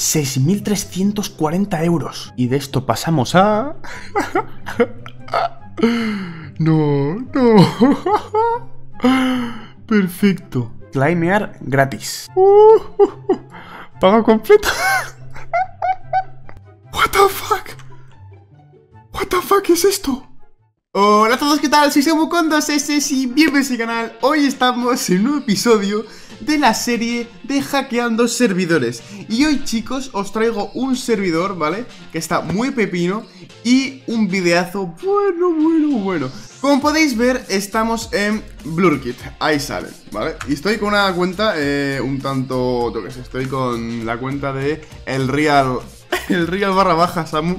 6.340 euros. Y de esto pasamos a... no, no. Perfecto. Climear gratis. Pago completo. What the fuck? What the fuck es esto? Hola a todos, ¿qué tal? Soy Sebu con s y bienvenidos al canal. Hoy estamos en un nuevo episodio de la serie de hackeando servidores. Y hoy chicos os traigo un servidor, ¿vale? Que está muy pepino y un videazo bueno, bueno, bueno. Como podéis ver, estamos en Blurkit, ahí sale, ¿vale? Y estoy con una cuenta eh, un tanto, yo que estoy con la cuenta de el real, el real barra baja Samu.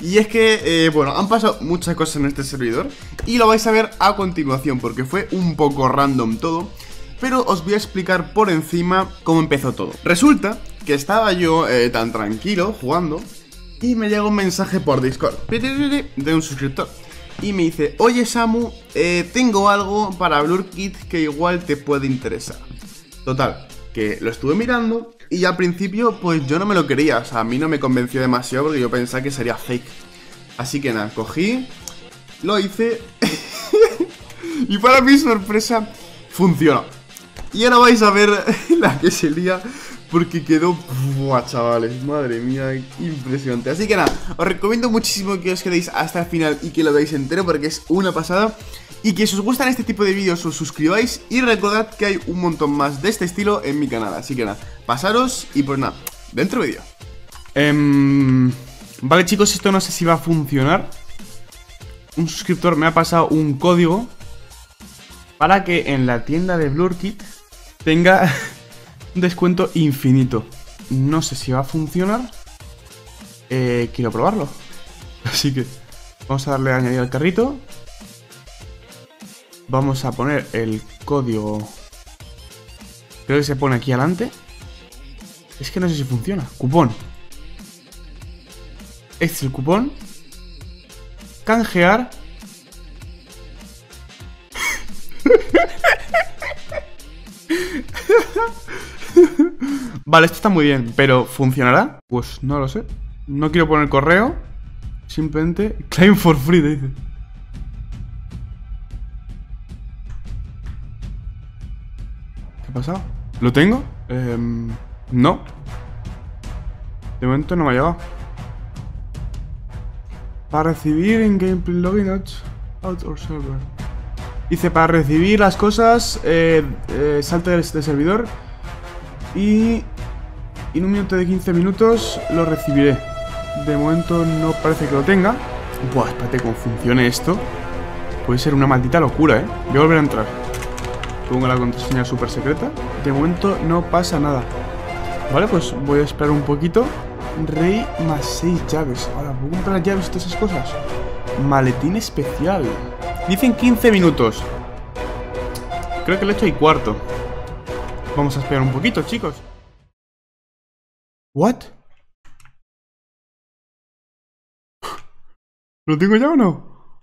Y es que, eh, bueno, han pasado muchas cosas en este servidor y lo vais a ver a continuación porque fue un poco random todo pero os voy a explicar por encima cómo empezó todo. Resulta que estaba yo eh, tan tranquilo jugando y me llega un mensaje por Discord de un suscriptor. Y me dice, oye Samu, eh, tengo algo para Blur que igual te puede interesar. Total, que lo estuve mirando y al principio pues yo no me lo quería, o sea, a mí no me convenció demasiado porque yo pensaba que sería fake. Así que nada, cogí, lo hice y para mi sorpresa funcionó. Y ahora vais a ver la que sería porque quedó... Buah, chavales, madre mía, impresionante. Así que nada, os recomiendo muchísimo que os quedéis hasta el final y que lo veáis entero porque es una pasada. Y que si os gustan este tipo de vídeos os suscribáis y recordad que hay un montón más de este estilo en mi canal. Así que nada, pasaros y pues nada, dentro vídeo. Em, vale chicos, esto no sé si va a funcionar. Un suscriptor me ha pasado un código para que en la tienda de Blurkit tenga un descuento infinito. No sé si va a funcionar. Eh, quiero probarlo. Así que vamos a darle a añadir al carrito. Vamos a poner el código... Creo que se pone aquí adelante. Es que no sé si funciona. Cupón. Este es el cupón. Canjear Vale, esto está muy bien, pero ¿funcionará? Pues no lo sé. No quiero poner correo. Simplemente claim for free, dice. ¿Qué ha pasado? ¿Lo tengo? Em, no. De momento no me ha llegado. Para recibir en gameplay login out, or server. Dice, para recibir las cosas, eh, eh salte de servidor. Y y en un minuto de 15 minutos lo recibiré. De momento no parece que lo tenga. Buah, espérate, como funcione esto. Puede ser una maldita locura, ¿eh? Voy a volver a entrar. Pongo la contraseña super secreta. De momento no pasa nada. Vale, pues voy a esperar un poquito. Rey más 6 llaves. Ahora, ¿puedo comprar llaves y todas esas cosas? Maletín especial. Dicen 15 minutos. Creo que el he hecho y cuarto. Vamos a esperar un poquito, chicos. ¿What? ¿Lo tengo ya o no?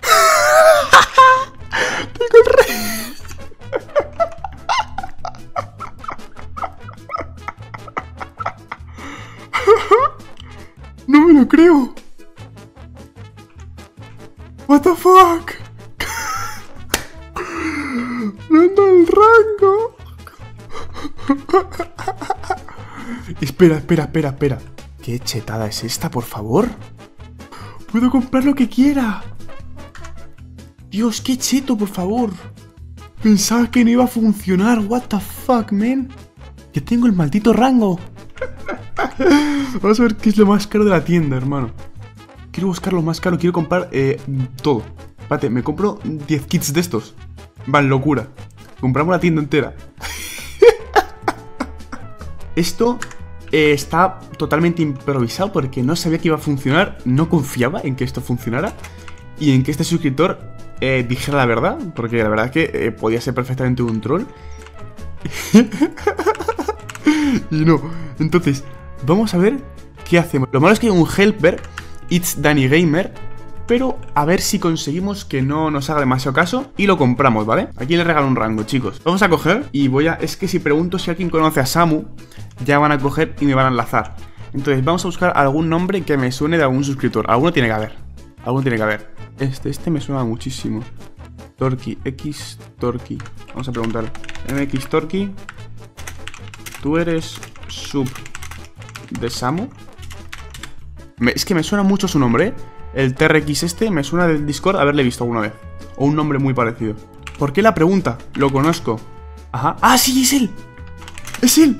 ¡Tengo ¡No me lo creo! ¡What the fuck! Espera, espera, espera, espera. ¿Qué chetada es esta, por favor? ¡Puedo comprar lo que quiera! Dios, qué cheto, por favor. Pensaba que no iba a funcionar. What the fuck, man. Ya tengo el maldito rango. Vamos a ver qué es lo más caro de la tienda, hermano. Quiero buscar lo más caro. Quiero comprar eh, todo. Espérate, me compro 10 kits de estos. Van, locura. Compramos la tienda entera. Esto eh, está totalmente improvisado porque no sabía que iba a funcionar, no confiaba en que esto funcionara y en que este suscriptor eh, dijera la verdad, porque la verdad es que eh, podía ser perfectamente un troll. y no, entonces, vamos a ver qué hacemos. Lo malo es que hay un helper, It's Danny Gamer, pero a ver si conseguimos que no nos haga demasiado caso y lo compramos, ¿vale? Aquí le regalo un rango, chicos. Vamos a coger y voy a... Es que si pregunto si alguien conoce a Samu, ya van a coger y me van a enlazar. Entonces vamos a buscar algún nombre que me suene de algún suscriptor. Alguno tiene que haber. Alguno tiene que haber. Este, este me suena muchísimo. Torki, X Torki. Vamos a preguntar. MX Torki. ¿Tú eres sub de Samu? es que me suena mucho su nombre, ¿eh? El TRX este me suena del Discord haberle visto alguna vez. O un nombre muy parecido. ¿Por qué la pregunta? Lo conozco. Ajá. ¡Ah, sí, es él! ¡Es él!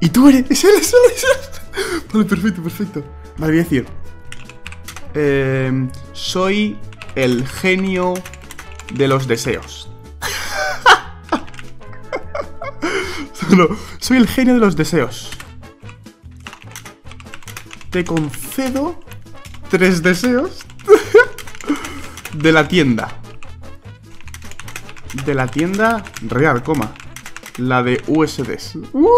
¿Y tú eres? ¡Es él, es él, Vale, perfecto, perfecto. Vale, voy a decir. Em, soy el genio de los deseos. soy el genio de los deseos. Te concedo tres deseos de la tienda. De la tienda real, coma. La de USDs. Uh.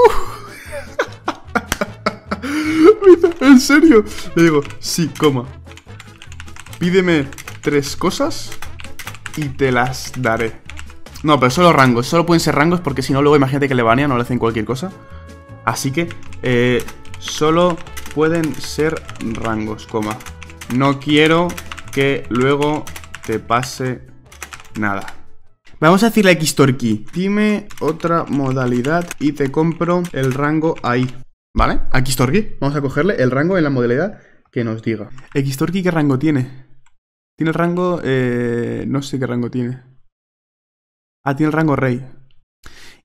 en serio. Le digo, sí, coma. Pídeme tres cosas y te las daré. No, pero solo rangos. Solo pueden ser rangos porque si no, luego imagínate que le banean o le hacen cualquier cosa. Así que, eh, solo pueden ser rangos, coma. No quiero que luego te pase nada. Vamos a decirle a Xtorqui. dime otra modalidad y te compro el rango ahí. ¿Vale? A Xtorky, vamos a cogerle el rango en la modalidad que nos diga. Xtorky, eh, ¿qué rango tiene? Tiene el rango... Eh, no sé qué rango tiene. Ah, tiene el rango rey.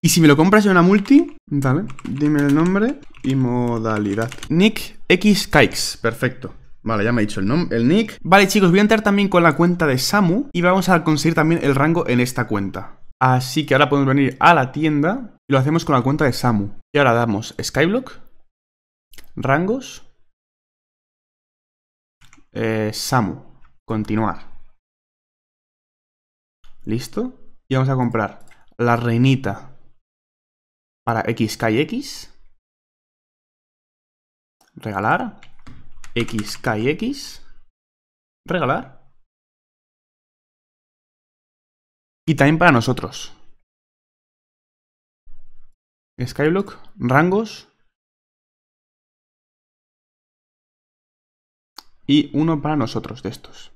Y si me lo compras en una multi, Dale, dime el nombre y modalidad. Nick X perfecto. Vale, ya me ha dicho el, el nick. Vale, chicos, voy a entrar también con la cuenta de Samu y vamos a conseguir también el rango en esta cuenta. Así que ahora podemos venir a la tienda y lo hacemos con la cuenta de Samu. Y ahora damos Skyblock, rangos, eh, Samu, continuar. Listo. Y vamos a comprar la reinita para XKX. Regalar x, regalar, y también para nosotros. Skyblock, rangos, y uno para nosotros de estos.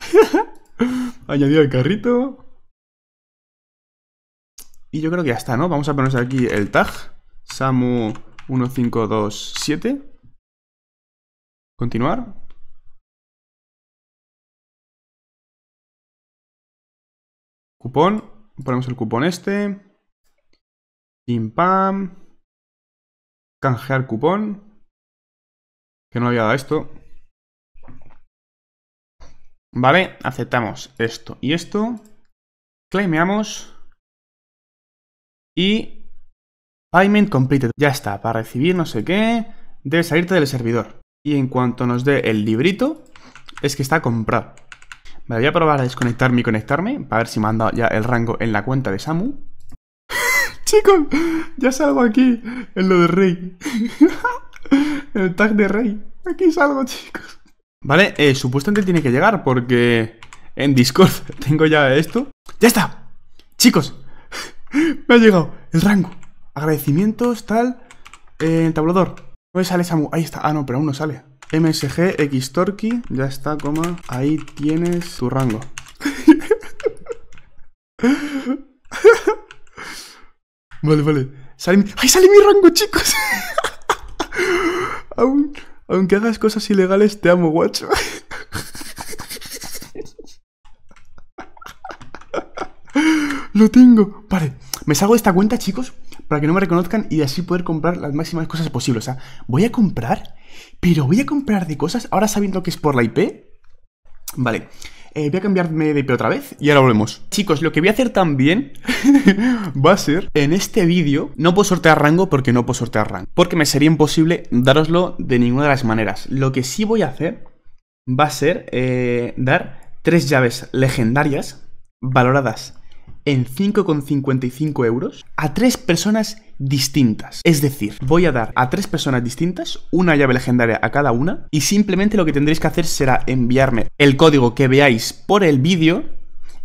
añadido al carrito. Y yo creo que ya está, ¿no? Vamos a poner aquí el tag. Samu1527. ¿Continuar? Cupón. Ponemos el cupón este. Pim Canjear cupón. Que no había dado esto. Vale, aceptamos esto y esto. Claimeamos. Y... Payment completed. Ya está, para recibir no sé qué, debe salirte del servidor. Y en cuanto nos dé el librito, es que está comprado. me voy a probar a desconectarme y conectarme, para ver si me han dado ya el rango en la cuenta de Samu. Chicos, ya salgo aquí, en lo de Rey. el tag de Rey. Aquí salgo, chicos. Vale, eh, supuestamente tiene que llegar porque en Discord tengo ya esto. ¡Ya está! Chicos, me ha llegado el rango. Agradecimientos, tal, eh, En el tablador. ¿Dónde pues sale Samu? Ahí está. Ah, no, pero aún no sale. MSG, Xtorky, ya está, coma. Ahí tienes tu rango. vale, vale. Ahí sale mi rango, chicos! aunque hagas cosas ilegales, te amo, guacho. Lo tengo. Vale, me salgo de esta cuenta, chicos para que no me reconozcan y así poder comprar las máximas cosas posibles. O sea, voy a comprar, pero voy a comprar de cosas ahora sabiendo que es por la IP. Vale. Eh, voy a cambiarme de IP otra vez y ahora volvemos. Chicos, lo que voy a hacer también va a ser en este vídeo. No puedo sortear rango porque no puedo sortear rango. Porque me sería imposible daroslo de ninguna de las maneras. Lo que sí voy a hacer va a ser eh, dar tres llaves legendarias valoradas en 5,55 euros a tres personas distintas. Es decir, voy a dar a tres personas distintas una llave legendaria a cada una y simplemente lo que tendréis que hacer será enviarme el código que veáis por el vídeo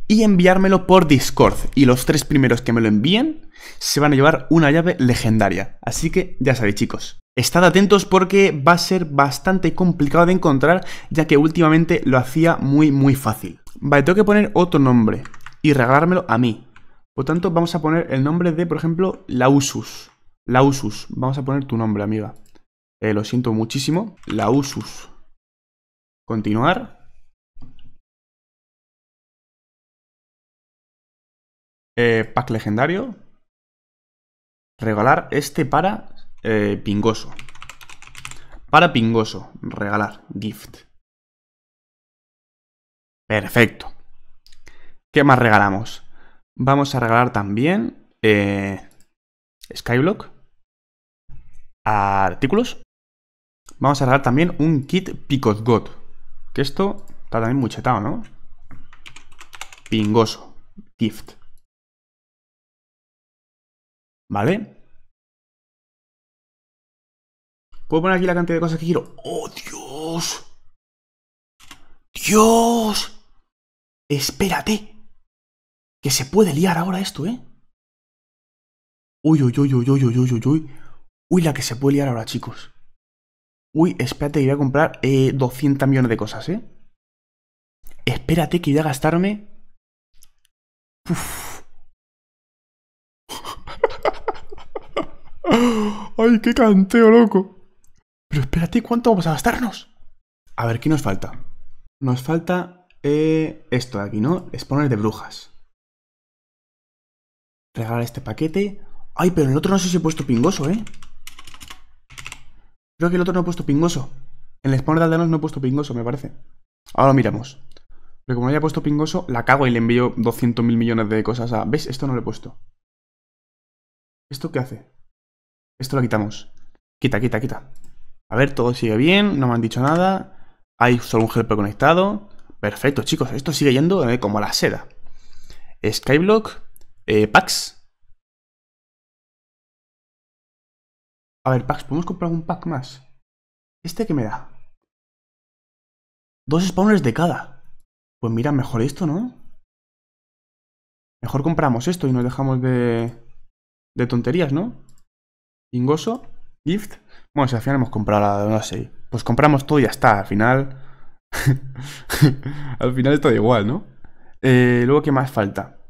y enviármelo por Discord. Y los tres primeros que me lo envíen se van a llevar una llave legendaria. Así que ya sabéis chicos, Estad atentos porque va a ser bastante complicado de encontrar, ya que últimamente lo hacía muy muy fácil. Vale, tengo que poner otro nombre y regalármelo a mí. Por tanto, vamos a poner el nombre de, por ejemplo, Lausus. Lausus. Vamos a poner tu nombre, amiga. Eh, lo siento muchísimo. Lausus. Continuar. Eh, pack legendario. Regalar este para eh, Pingoso. Para Pingoso. Regalar. Gift. Perfecto. ¿Qué más regalamos? Vamos a regalar también eh, Skyblock. Artículos. Vamos a regalar también un kit Picotgot. Que esto está también muy chetado, ¿no? Pingoso. Gift. ¿Vale? ¿Puedo poner aquí la cantidad de cosas que quiero? ¡Oh, Dios! ¡Dios! ¡Espérate! Que se puede liar ahora esto, ¿eh? Uy, uy, uy, uy, uy, uy, uy, uy, uy. Uy, la que se puede liar ahora, chicos. Uy, espérate que voy a comprar 200 eh, millones de cosas, ¿eh? Espérate que voy a gastarme... Uf. ¡Ay, qué canteo, loco! Pero espérate, ¿cuánto vamos a gastarnos? A ver, ¿qué nos falta? Nos falta eh, esto de aquí, ¿no? poner de brujas. Regalar este paquete. Ay, pero el otro no sé si he puesto pingoso, ¿eh? Creo que el otro no he puesto pingoso. En el spawner de aldeanos no he puesto pingoso, me parece. Ahora lo miramos. Pero como no haya puesto pingoso, la cago y le envío 200.000 millones de cosas a... ¿Ves? Esto no lo he puesto. ¿Esto qué hace? Esto lo quitamos. Quita, quita, quita. A ver, todo sigue bien, no me han dicho nada. Hay solo un helper conectado. Perfecto, chicos. Esto sigue yendo eh, como a la seda. Skyblock. Eh, packs. A ver, packs, ¿podemos comprar un pack más? ¿Este qué me da? Dos spawners de cada. Pues mira, mejor esto, ¿no? Mejor compramos esto y nos dejamos de, de tonterías, ¿no? Ingoso, gift. Bueno, si al final hemos comprado, no sé. Pues compramos todo y ya está. Al final... al final es todo igual, ¿no? Eh, luego, ¿qué más falta?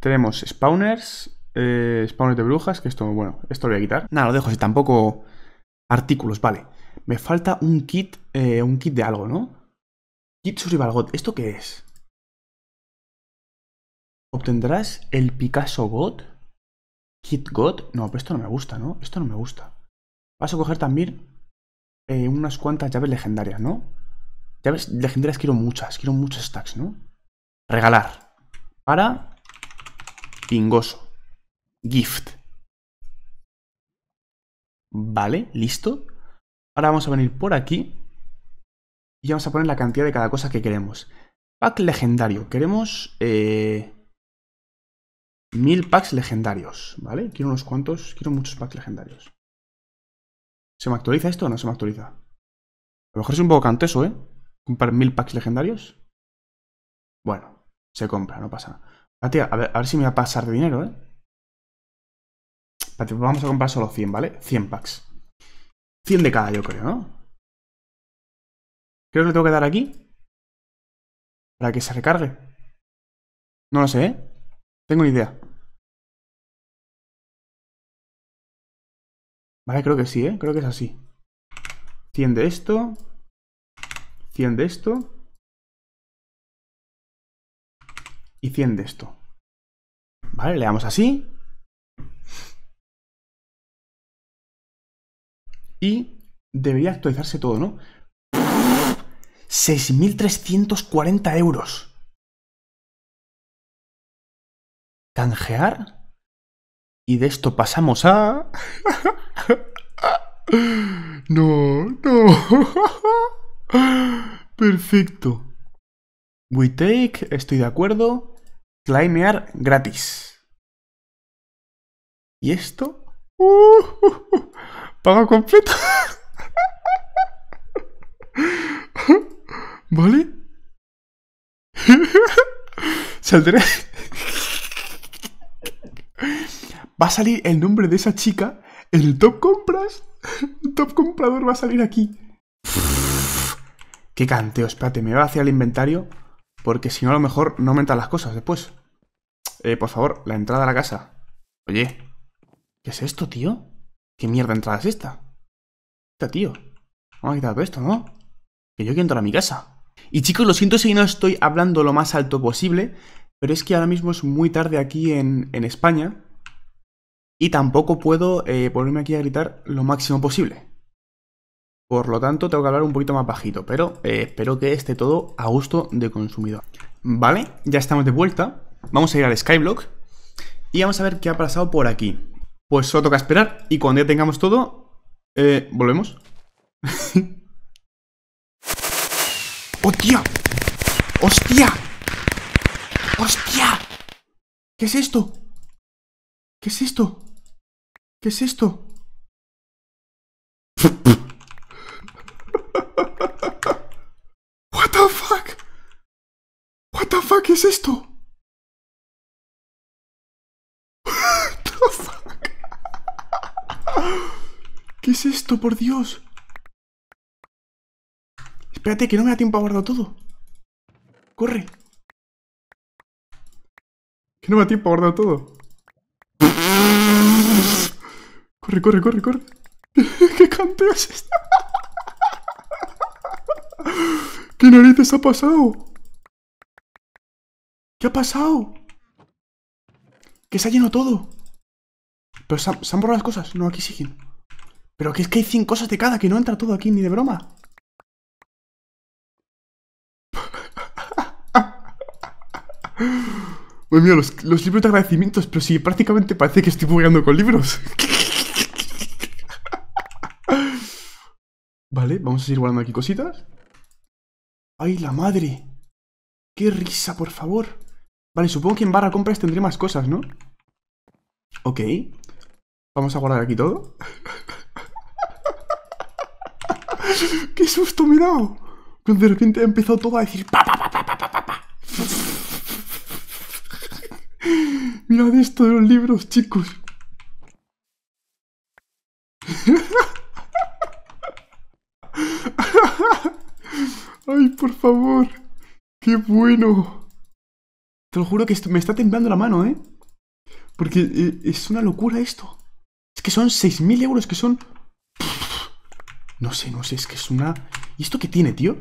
Tenemos spawners, eh, spawners de brujas, que esto, bueno, esto lo voy a quitar. Nada, lo dejo si tampoco artículos, vale. Me falta un kit, eh, un kit de algo, ¿no? Kit survival god. ¿esto qué es? ¿Obtendrás el Picasso God? ¿Kit God? No, pero esto no me gusta, ¿no? Esto no me gusta. Vas a coger también eh, unas cuantas llaves legendarias, ¿no? Llaves legendarias quiero muchas, quiero muchas stacks, ¿no? Regalar. Para Pingoso. Gift. Vale, listo. Ahora vamos a venir por aquí y vamos a poner la cantidad de cada cosa que queremos. Pack legendario. Queremos eh, mil packs legendarios, ¿vale? Quiero unos cuantos, quiero muchos packs legendarios. ¿Se me actualiza esto o no se me actualiza? A lo mejor es un poco canteso, ¿eh? Comprar mil packs legendarios. Bueno, se compra, no pasa nada. Ah, a ver, si me va a pasar de dinero, ¿eh? Vale, pues vamos a comprar solo 100, ¿vale? 100 packs. 100 de cada, yo creo, ¿no? Creo que le tengo que dar aquí. Para que se recargue. No lo sé, ¿eh? Tengo una idea. Vale, creo que sí, ¿eh? Creo que es así. 100 de esto. 100 de esto. y 100 de esto. ¿Vale? Le damos así. Y debería actualizarse todo, ¿no? 6.340 euros. Canjear. Y de esto pasamos a... no, no. Perfecto. We take, estoy de acuerdo. Slimear gratis. ¿Y esto? Uh, pago completo. ¿Vale? Saldré. Va a salir el nombre de esa chica en el top compras. El top comprador va a salir aquí. Qué canteo, espérate, me voy hacia el inventario. Porque si no, a lo mejor no aumentan las cosas después. Eh, por favor, la entrada a la casa. Oye, ¿qué es esto, tío? ¿Qué mierda de entrada es esta? Esta, tío. Vamos a quitar todo esto, ¿no? Que yo quiero entrar a mi casa. Y chicos, lo siento si no estoy hablando lo más alto posible, pero es que ahora mismo es muy tarde aquí en, España. Y tampoco puedo eh, ponerme aquí a gritar lo máximo posible. Por lo tanto, tengo que hablar un poquito más bajito, pero eh, espero que esté todo a gusto de consumidor. Vale, ya estamos de vuelta. Vamos a ir al Skyblock y vamos a ver qué ha pasado por aquí. Pues solo toca esperar y cuando ya tengamos todo, eh, volvemos. ¡Hostia! ¡Hostia! ¡Hostia! ¿Qué es esto? ¿Qué es esto? ¿Qué es esto? What the fuck? What the fuck es esto? ¿Qué es esto, por Dios? Espérate, que no me da tiempo a guardar todo. Corre. Que no me da tiempo a guardar todo. Corre, corre, corre, corre. ¿Qué canteo es esto? ¿Qué narices ha pasado? ¿Qué ha pasado? Que se ha lleno todo. Pero se han, borrado las cosas. No, aquí siguen. Pero que es que hay 100 cosas de cada, que no entra todo aquí ni de broma. Bueno, mira, los, libros de agradecimientos, pero si sí, prácticamente parece que estoy jugando con libros. vale, vamos a ir guardando aquí cositas. ¡Ay, la madre! ¡Qué risa, por favor! Vale, supongo que en barra compras tendré más cosas, ¿no? Ok. Vamos a guardar aquí todo. ¡Qué susto me dado! de repente ha empezado todo a decir pa pa pa pa pa pa pa Mirad esto de los libros, chicos. Ay, por favor. Qué bueno. Te lo juro que me está temblando la mano, ¿eh? Porque eh, es una locura esto. Es que son 6.000 euros, que son... No sé, no sé, es que es una... ¿Y esto qué tiene, tío?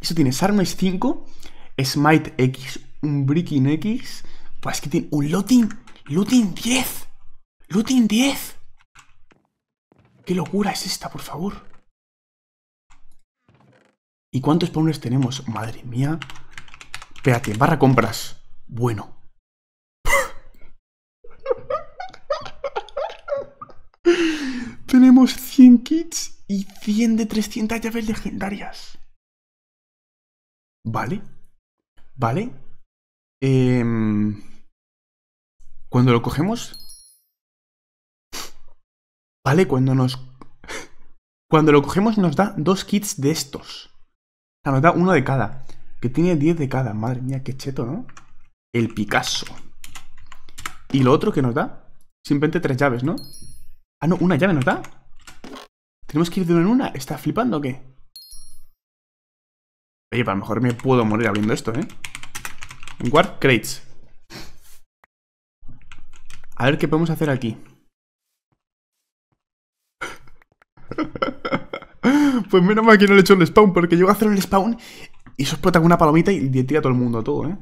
Esto tiene Sarnice 5, Smite X, un Breaking X... Pues es que tiene un Looting... Looting 10. Looting 10. ¿Qué locura es esta, por favor? ¿Y cuántos spawners tenemos? Madre mía. Espérate, barra compras. Bueno. 100 kits y 100 de 300 llaves legendarias. ¿Vale? ¿Vale? Em, cuando lo cogemos... ¿Vale? Cuando nos... Cuando lo cogemos nos da dos kits de estos. O nos da uno de cada. Que tiene 10 de cada. Madre mía, qué cheto, ¿no? El Picasso. Y lo otro que nos da, simplemente tres llaves, ¿no? Ah, no, una llave nos da. ¿Tenemos que ir de una en una? ¿Estás flipando o qué? Oye, a lo mejor me puedo morir abriendo esto, ¿eh? Guard crates. A ver qué podemos hacer aquí. pues menos mal que no le he hecho el spawn, porque yo a hacer el spawn y eso explota con una palomita y tira a todo el mundo, a todo, ¿eh?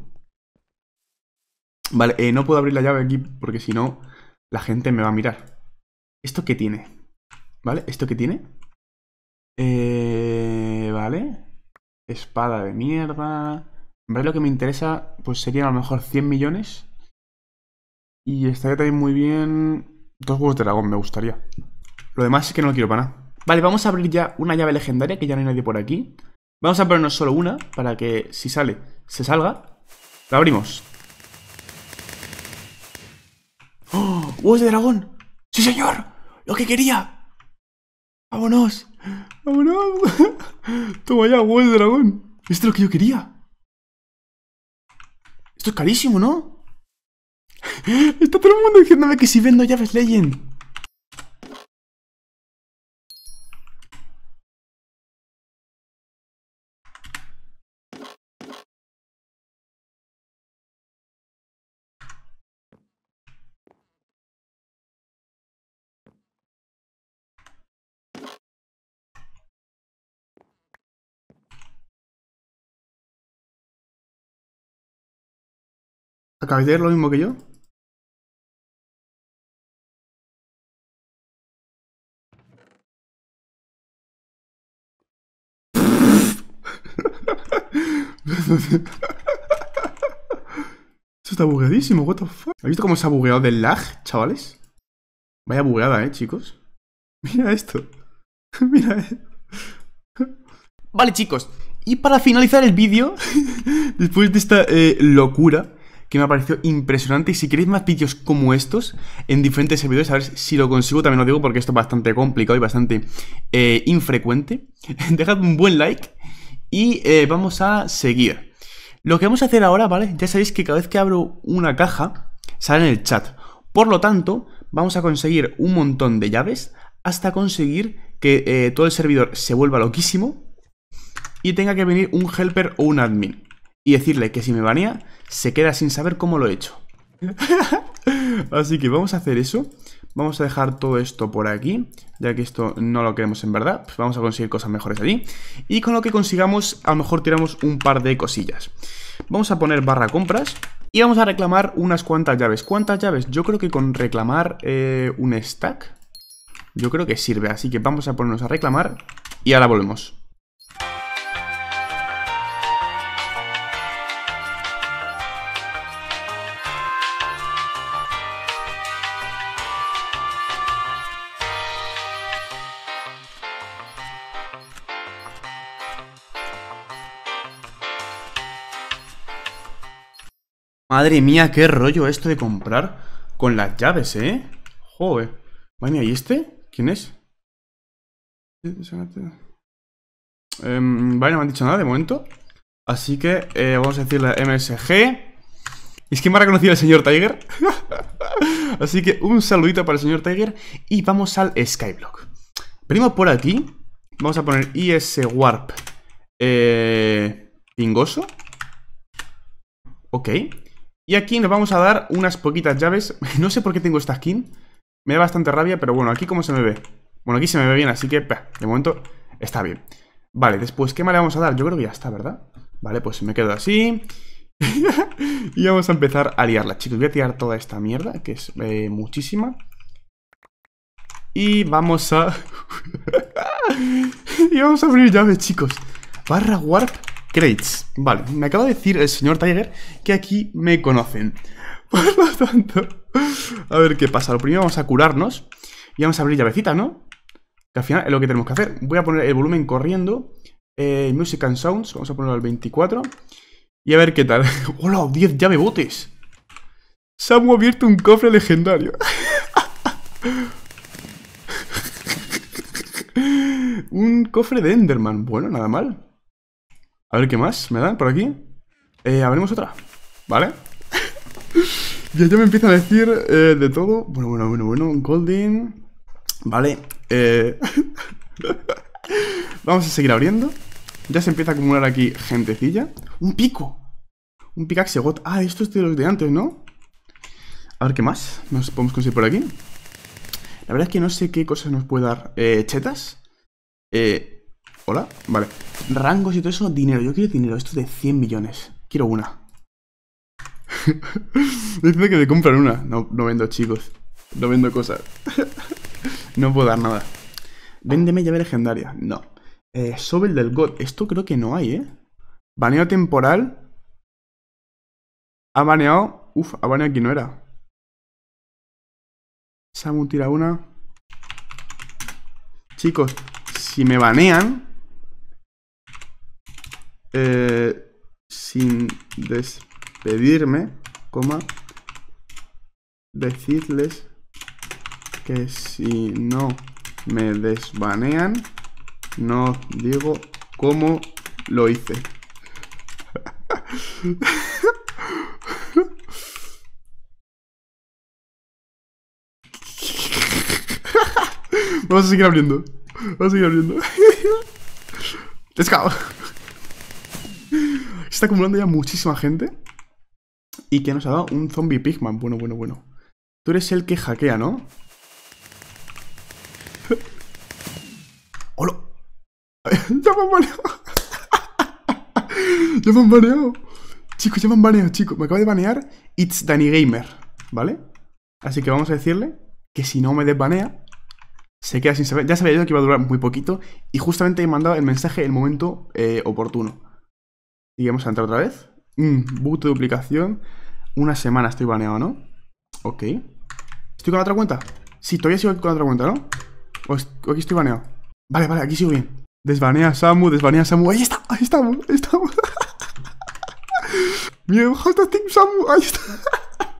Vale, eh, no puedo abrir la llave aquí porque si no, la gente me va a mirar. ¿Esto qué tiene? ¿Vale? ¿Esto qué tiene? Eh, vale. Espada de mierda. Vale, lo que me interesa pues serían a lo mejor 100 millones. Y estaría también muy bien... Dos huevos de dragón me gustaría. Lo demás es que no lo quiero para nada. Vale, vamos a abrir ya una llave legendaria, que ya no hay nadie por aquí. Vamos a ponernos solo una, para que si sale, se salga. La abrimos. ¡Oh! ¡Huevos de dragón! ¡Sí, señor! ¡Lo que quería! ¡Vámonos! ¡Vámonos! Toma ya, huevo dragón. Esto es lo que yo quería. Esto es carísimo, ¿no? Está todo el mundo diciendo que si vendo llaves leyen ¿Acabáis lo mismo que yo? Esto está bugueadísimo, what the fuck. visto cómo se ha bugueado del lag, chavales? Vaya bugueada, eh, chicos. Mira esto. Mira esto. Eh. Vale, chicos. Y para finalizar el vídeo, después de esta eh, locura, que me ha parecido impresionante. Y si queréis más vídeos como estos en diferentes servidores, a ver si lo consigo, también lo digo porque esto es bastante complicado y bastante eh, infrecuente. Dejad un buen like y eh, vamos a seguir. Lo que vamos a hacer ahora, ¿vale? Ya sabéis que cada vez que abro una caja, sale en el chat. Por lo tanto, vamos a conseguir un montón de llaves hasta conseguir que eh, todo el servidor se vuelva loquísimo y tenga que venir un helper o un admin y decirle que si me banea, se queda sin saber cómo lo he hecho. Así que vamos a hacer eso. Vamos a dejar todo esto por aquí, ya que esto no lo queremos en verdad. Pues vamos a conseguir cosas mejores allí. Y con lo que consigamos, a lo mejor tiramos un par de cosillas. Vamos a poner barra compras. Y vamos a reclamar unas cuantas llaves. ¿Cuántas llaves? Yo creo que con reclamar eh, un stack, yo creo que sirve. Así que vamos a ponernos a reclamar y ahora volvemos. Madre mía, qué rollo esto de comprar con las llaves, ¿eh? Joder. vaya, ¿y este? ¿Quién es? Eh, em, vale, no me han dicho nada de momento. Así que eh, vamos a decirle MSG. Es que me ha reconocido el señor Tiger. Así que un saludito para el señor Tiger. Y vamos al Skyblock. Venimos por aquí. Vamos a poner IS Warp eh, Pingoso. Ok. Y aquí nos vamos a dar unas poquitas llaves. No sé por qué tengo esta skin. Me da bastante rabia, pero bueno, aquí como se me ve. Bueno, aquí se me ve bien, así que de momento está bien. Vale, después, ¿qué más le vamos a dar? Yo creo que ya está, ¿verdad? Vale, pues me quedo así. y vamos a empezar a liarla, chicos. Voy a tirar toda esta mierda, que es eh, muchísima. Y vamos a... y vamos a abrir llaves, chicos. Barra warp Crates. Vale, me acaba de decir el señor Tiger que aquí me conocen. Por lo tanto, a ver qué pasa. Lo primero vamos a curarnos y vamos a abrir llavecita, ¿no? Que al final es lo que tenemos que hacer. Voy a poner el volumen corriendo. Eh, music and Sounds, vamos a ponerlo al 24. Y a ver qué tal. ¡Hola! 10 me botes. Se ha abierto un cofre legendario. un cofre de Enderman. Bueno, nada mal. A ver qué más me dan por aquí. Eh, abrimos otra, ¿vale? ya, ya me empiezan a decir eh, de todo. Bueno, bueno, bueno, bueno. Golden. Vale. Eh, vamos a seguir abriendo. Ya se empieza a acumular aquí gentecilla. ¡Un pico! Un pickaxe got. Ah, esto es de los de antes, ¿no? A ver qué más nos podemos conseguir por aquí. La verdad es que no sé qué cosas nos puede dar. Eh, chetas. Eh, Vale. Rangos y todo eso, dinero. Yo quiero dinero. Esto de 100 millones. Quiero una. Dice que me compran una. No, no vendo, chicos. No vendo cosas. no puedo dar nada. Véndeme llave legendaria. No. Eh, Sobel del God. Esto creo que no hay, ¿eh? Baneo temporal. Ha baneado. Uf, ha baneado aquí no era. Samu tira una. Chicos, si me banean, eh, sin despedirme, coma, decirles que si no me desbanean, no digo cómo lo hice. Vamos a seguir abriendo. Vamos a seguir abriendo. Let's Se está acumulando ya muchísima gente. Y que nos ha dado un zombie pigman. Bueno, bueno, bueno. Tú eres el que hackea, ¿no? ¡Hola! ¡Ya me han baneado! ¡Ya me han baneado! Chicos, ya me han baneado, chicos. Me acaba de banear It's Danny Gamer, ¿vale? Así que vamos a decirle que si no me desbanea, se queda sin saber. Ya sabía yo que iba a durar muy poquito y justamente he mandado el mensaje en el momento eh, oportuno. Y vamos a entrar otra vez. Mmm, de duplicación. Una semana estoy baneado, ¿no? Ok. ¿Estoy con la otra cuenta? Sí, todavía sigo con la otra cuenta, ¿no? O aquí estoy baneado. Vale, vale, aquí sigo bien. Desbanea Samu, desbanea Samu. Ahí está, ahí estamos, ahí estamos. mierda hasta Team Samu, ahí está.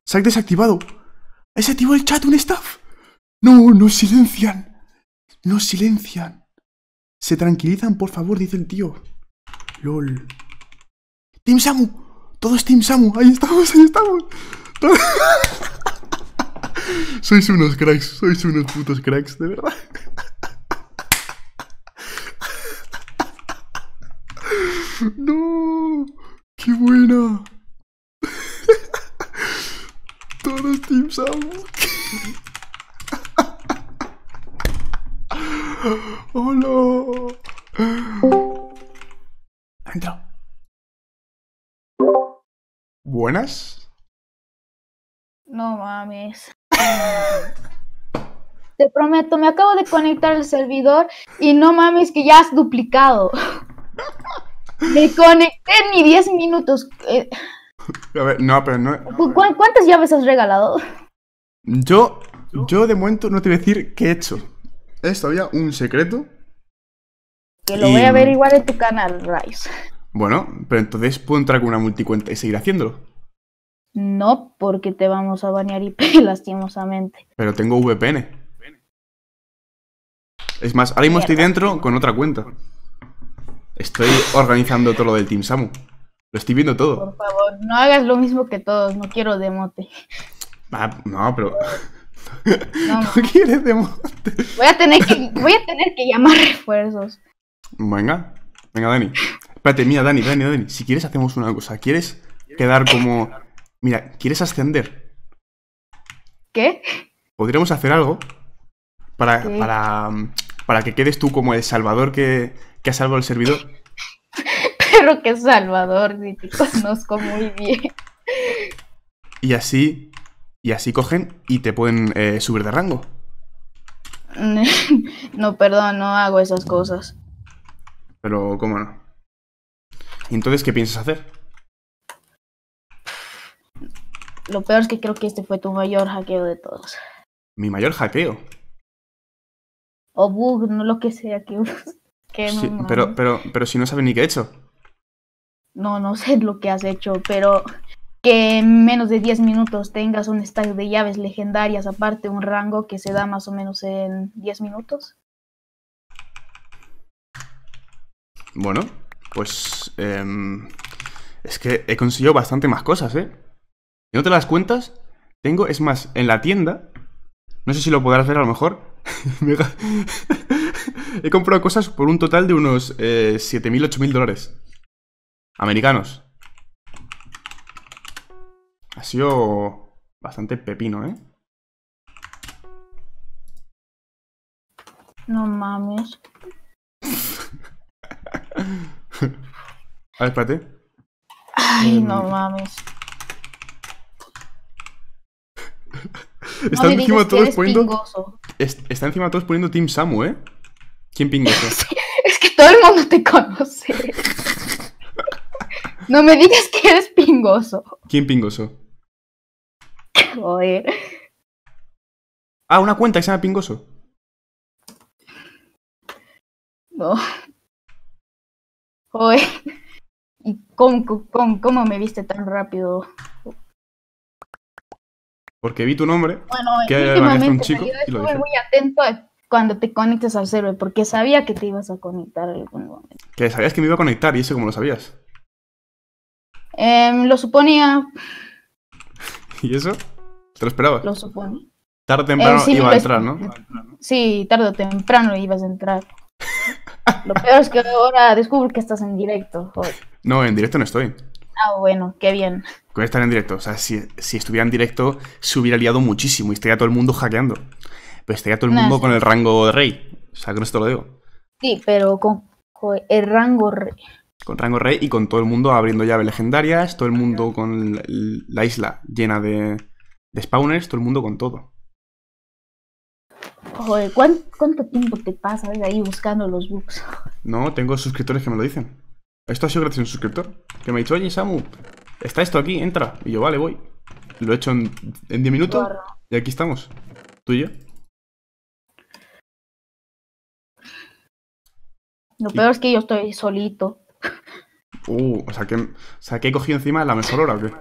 ha desactivado. ese activó el chat, un staff. No, no silencian. No silencian. Se tranquilizan, por favor, dice el tío. LOL. Team Samu. Todo es Team Samu. Ahí estamos, ahí estamos. sois unos cracks, sois unos putos cracks, de verdad. no. Qué buena. Todo es Team Samu. ¡Hola! Oh, No mames. Te prometo, me acabo de conectar al servidor y no mames que ya has duplicado. Me conecté ni 10 minutos. Eh, a ver, no, pero no. ¿Cuántas llaves has regalado? Yo, yo de momento no te voy a decir qué he hecho. Es todavía un secreto. Que lo voy a averiguar en tu canal, Rice. Bueno, pero entonces puedo entrar con una multicuenta y seguir haciéndolo. No, porque te vamos a banear Y lastimosamente. Pero tengo VPN. Es más, ahora mismo estoy dentro con otra cuenta. Estoy organizando todo lo del Team Samu. Lo estoy viendo todo. Por favor, no hagas lo mismo que todos. No quiero demote. Ah, no, pero... No, quieres demote. Voy a, tener que, voy a tener que llamar refuerzos. Venga. Venga, Dani. Espérate, mira, Dani, Dani, Dani. Si quieres hacemos una cosa. ¿Quieres quedar como Mira, ¿quieres ascender? ¿Qué? Podríamos hacer algo para, para, mm, para que quedes tú como el salvador que, que ha salvado el servidor. Pero que salvador, ni te conozco muy bien. Y así, y así cogen y te pueden eh, subir de rango. No, perdón, no hago esas cosas. Pero, ¿cómo no? entonces qué piensas hacer? Lo peor es que creo que este fue tu mayor hackeo de todos. ¿Mi mayor hackeo? O bug, no lo que sea que, que sí, pero, pero, pero si no sabes ni qué he hecho. No, no sé lo que has hecho, pero que en menos de 10 minutos tengas un stack de llaves legendarias, aparte un rango que se da más o menos en 10 minutos. Bueno, pues em, es que he conseguido bastante más cosas, ¿eh? no te das cuentas, tengo, es más, en la tienda, no sé si lo podrás ver a lo mejor, he comprado cosas por un total de unos 7.000, eh, 8.000 dólares. Americanos. Ha sido bastante pepino, ¿eh? No mames. a ver, espérate. Ay, em, no mames. está encima todos poniendo. está encima todos poniendo Team Samu, ¿eh? ¿Quién pingoso? es que todo el mundo te conoce. no me digas que eres pingoso. ¿Quién pingoso? Joder. Ah, una cuenta que se llama Pingoso. No. Joder. ¿Y cómo, cómo me viste tan rápido? Porque vi tu nombre, bueno, que era un chico. Yo y lo muy atento a cuando te conectes al server, porque sabía que te ibas a conectar en algún momento. Que sabías que me iba a conectar, y eso como lo sabías. Em, lo suponía. ¿Y eso? ¿Te lo esperabas? Lo suponía. Tarde o eh, temprano iba a pues, entrar, ¿no? Sí, tarde o temprano ibas a entrar. lo peor es que ahora descubro que estás en directo. joder. No, en directo no estoy. Ah, bueno, qué bien. Con estar en directo. O sea, si, si, estuviera en directo, se hubiera liado muchísimo y estaría todo el mundo hackeando. Pues estaría todo el mundo con el rango de rey. O sea, con esto lo digo. Sí, pero con, el rango rey. Con rango rey y con todo el mundo abriendo llaves legendarias, todo el mundo con la, isla llena de, spawners, todo el mundo con todo. Joder, ¿cuánto, cuánto tiempo te pasas ahí buscando los bugs? No, tengo suscriptores que me lo dicen. Esto ha sido gracias a un suscriptor que me ha dicho, oye, Samu, está esto aquí, entra. Y yo, vale, voy. Lo he hecho en 10 minutos y aquí estamos. Tú y yo. Lo peor es que yo estoy solito. Uh, o sea que, he cogido encima la mejor hora, ¿o qué?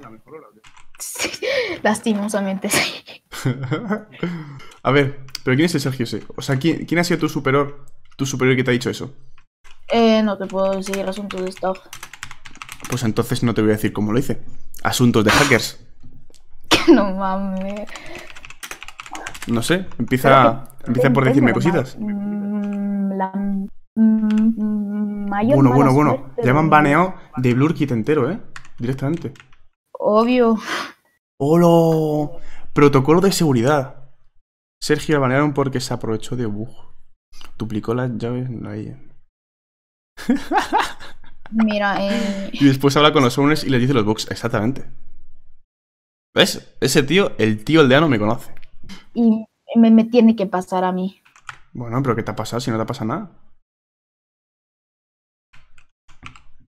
lastimosamente, sí. a ver, pero ¿quién es el Sergio O sea, ¿quién, quién ha sido tu superior, tu superior que te ha dicho eso? Eh, no te puedo decir asuntos de stock. Pues entonces no te voy a decir cómo lo hice. Asuntos de hackers. que no mames. No sé, empieza, empieza por decirme cositas. Mm, mm, bueno, bueno, bueno. ya me han baneado de Blurkit entero, ¿eh? Directamente. Obvio. ¡Holo! Protocolo de seguridad. Sergio banearon porque se aprovechó de bug. Duplicó las llaves. hay... Mira, eh... Y después habla con los hombres y le dice los bugs. Exactamente. ¿Ves? Ese tío, el tío aldeano me conoce. Y me, tiene que pasar a mí. Bueno, pero ¿qué te ha pasado si no te pasa nada?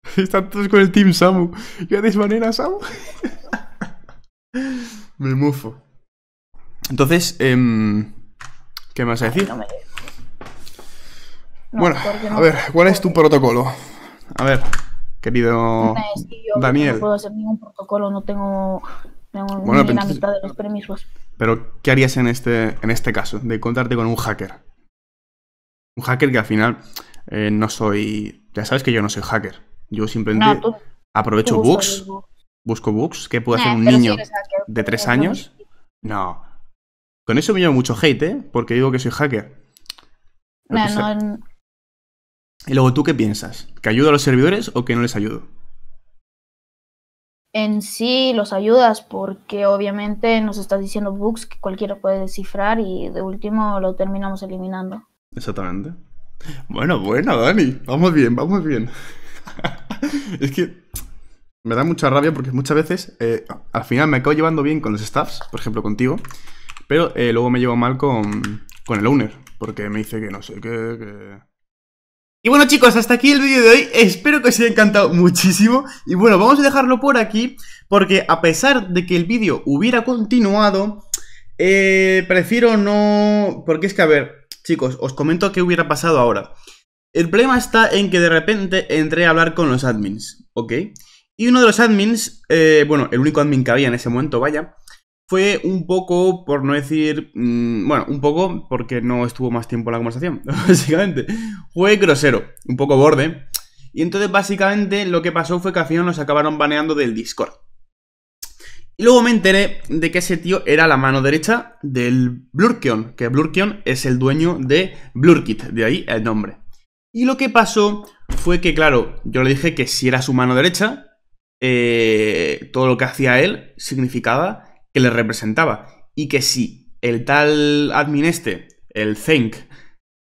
Están todos con el team Samu. ¿Qué haces, manera, Samu? me mufo. Entonces, eh, ¿qué me vas a decir? no me bueno, a ver, ¿cuál es tu protocolo? A ver, querido Daniel. No puedo hacer ningún protocolo, no tengo, ni la mitad de los permisos. Pero, ¿qué harías en este, en este caso? De contarte con un hacker. Un hacker que al final eh, no soy. Ya sabes que yo no soy hacker. Yo simplemente aprovecho books, bugs. Busco books, ¿Qué puede hacer ah, un niño de pues tres años? No. Con eso me llevo mucho hate, ¿eh? Porque digo que soy hacker. no, y luego, ¿tú qué piensas? ¿Que ayudo a los servidores o que no les ayudo? En sí los ayudas porque obviamente nos estás diciendo bugs que cualquiera puede descifrar y de último lo terminamos eliminando. Exactamente. Bueno, bueno, Dani, vamos bien, vamos bien. es que me da mucha rabia porque muchas veces eh, al final me acabo llevando bien con los staffs, por ejemplo contigo, pero eh, luego me llevo mal con, con el owner porque me dice que no sé qué, que y bueno chicos, hasta aquí el vídeo de hoy, espero que os haya encantado muchísimo y bueno, vamos a dejarlo por aquí porque a pesar de que el vídeo hubiera continuado, eh, prefiero no... porque es que a ver, chicos, os comento qué hubiera pasado ahora. El problema está en que de repente entré a hablar con los admins, ¿ok? Y uno de los admins, eh, bueno, el único admin que había en ese momento, vaya, fue un poco, por no decir, mm, bueno, un poco porque no estuvo más tiempo la conversación, básicamente. Fue grosero, un poco borde. Y entonces básicamente lo que pasó fue que al final nos acabaron baneando del Discord. Y luego me enteré de que ese tío era la mano derecha del Blurkion, que Blurkion es el dueño de Blurkit, de ahí el nombre. Y lo que pasó fue que, claro, yo le dije que si era su mano derecha, eh, todo lo que hacía él significaba que le representaba. Y que si el tal admin este, el Zenk,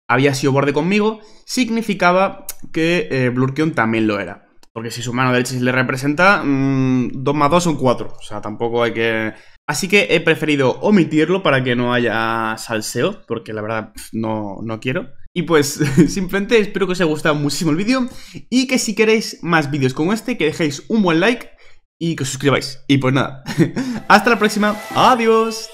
había sido borde conmigo, significaba que eh, Blurkion también lo era. Porque si su mano derecha se le representa, 2 mm, más 2 son 4. O sea, tampoco hay que... Así que he preferido omitirlo para que no haya salseo, porque la verdad no, no quiero. Y pues simplemente espero que os haya gustado muchísimo el vídeo y que si queréis más vídeos como este, que dejéis un buen like y que os suscribáis. Y pues nada, hasta la próxima. Adiós.